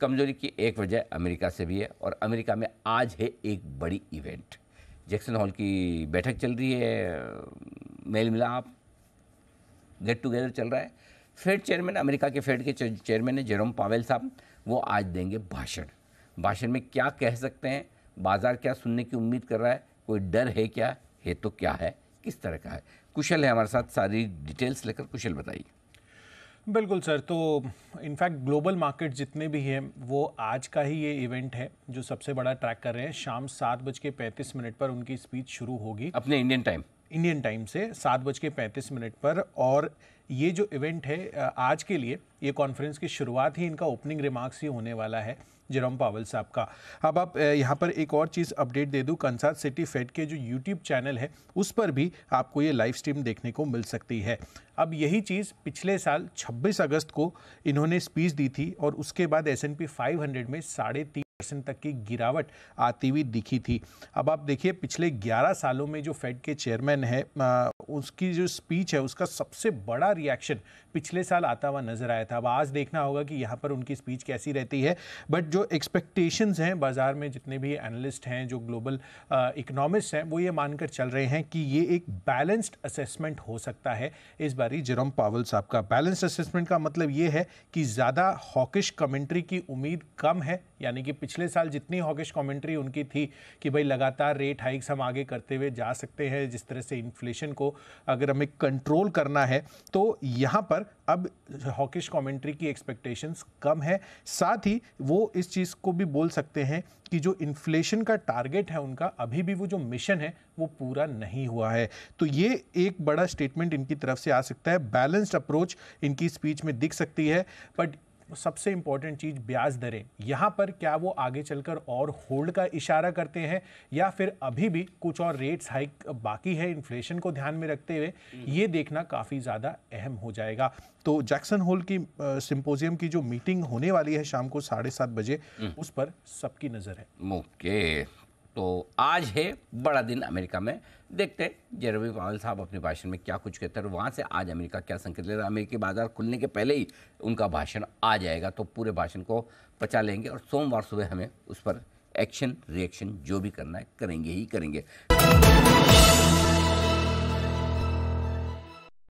कमज़ोरी की एक वजह अमेरिका से भी है और अमेरिका में आज है एक बड़ी इवेंट जैक्सन हॉल की बैठक चल रही है मेल मिलाप गेट टुगेदर चल रहा है फेड चेयरमैन अमेरिका के फेड के चेयरमैन है जेरोम पावेल साहब वो आज देंगे भाषण भाषण में क्या कह सकते हैं बाज़ार क्या सुनने की उम्मीद कर रहा है कोई डर है क्या है तो क्या है किस तरह का है कुशल है हमारे साथ सारी डिटेल्स लेकर कुशल बताइए बिल्कुल सर तो इनफैक्ट ग्लोबल मार्केट जितने भी हैं वो आज का ही ये इवेंट है जो सबसे बड़ा ट्रैक कर रहे हैं शाम सात बज के पैंतीस मिनट पर उनकी स्पीच शुरू होगी अपने इंडियन टाइम इंडियन टाइम से सात बज के पैंतीस मिनट पर और ये जो इवेंट है आज के लिए ये कॉन्फ्रेंस की शुरुआत ही इनका ओपनिंग रिमार्क्स ही होने वाला है जेरोम पावल साहब का अब आप यहाँ पर एक और चीज़ अपडेट दे दूँ कंसार सिटी फेड के जो यूट्यूब चैनल है उस पर भी आपको ये लाइव स्ट्रीम देखने को मिल सकती है अब यही चीज़ पिछले साल 26 अगस्त को इन्होंने स्पीच दी थी और उसके बाद एस एन पी में साढ़े परसेंट तक की गिरावट आती हुई दिखी थी अब आप देखिए पिछले 11 सालों में जो फेड के चेयरमैन है आ, उसकी जो स्पीच है उसका सबसे बड़ा रिएक्शन पिछले साल आता हुआ नजर आया था अब आज देखना होगा कि यहाँ पर उनकी स्पीच कैसी रहती है बट जो एक्सपेक्टेशंस हैं बाजार में जितने भी एनालिस्ट हैं जो ग्लोबल इकोनॉमिस्ट हैं वो ये मानकर चल रहे हैं कि ये एक बैलेंस्ड असेसमेंट हो सकता है इस बारी जेरोम पावल साहब का बैलेंस्ड असेसमेंट का मतलब ये है कि ज़्यादा हॉकिश कमेंट्री की उम्मीद कम है यानी कि पिछले साल जितनी हॉकिश कमेंट्री उनकी थी कि भाई लगातार रेट हाइक्स हम आगे करते हुए जा सकते हैं जिस तरह से इन्फ्लेशन को अगर हमें कंट्रोल करना है तो यहाँ पर अब हॉकिश कमेंट्री की एक्सपेक्टेशंस कम है साथ ही वो इस चीज़ को भी बोल सकते हैं कि जो इन्फ्लेशन का टारगेट है उनका अभी भी वो जो मिशन है वो पूरा नहीं हुआ है तो ये एक बड़ा स्टेटमेंट इनकी तरफ से आ सकता है बैलेंस्ड अप्रोच इनकी स्पीच में दिख सकती है बट तो सबसे इंपॉर्टेंट चीज़ ब्याज दरें यहाँ पर क्या वो आगे चलकर और होल्ड का इशारा करते हैं या फिर अभी भी कुछ और रेट्स हाइक बाकी है इन्फ्लेशन को ध्यान में रखते हुए हम्म। ये देखना काफ़ी ज़्यादा अहम हो जाएगा तो जैक्सन होल की सिंपोजियम की जो मीटिंग होने वाली है शाम को साढ़े सात बजे हम्म। उस पर सबकी नज़र है ओके तो आज है बड़ा दिन अमेरिका में देखते हैं जेरवी पावल साहब अपने भाषण में क्या कुछ कहते हैं वहाँ से आज अमेरिका क्या संकेत ले रहा है अमेरिकी बाजार खुलने के पहले ही उनका भाषण आ जाएगा तो पूरे भाषण को पचा लेंगे और सोमवार सुबह हमें उस पर एक्शन रिएक्शन जो भी करना है करेंगे ही करेंगे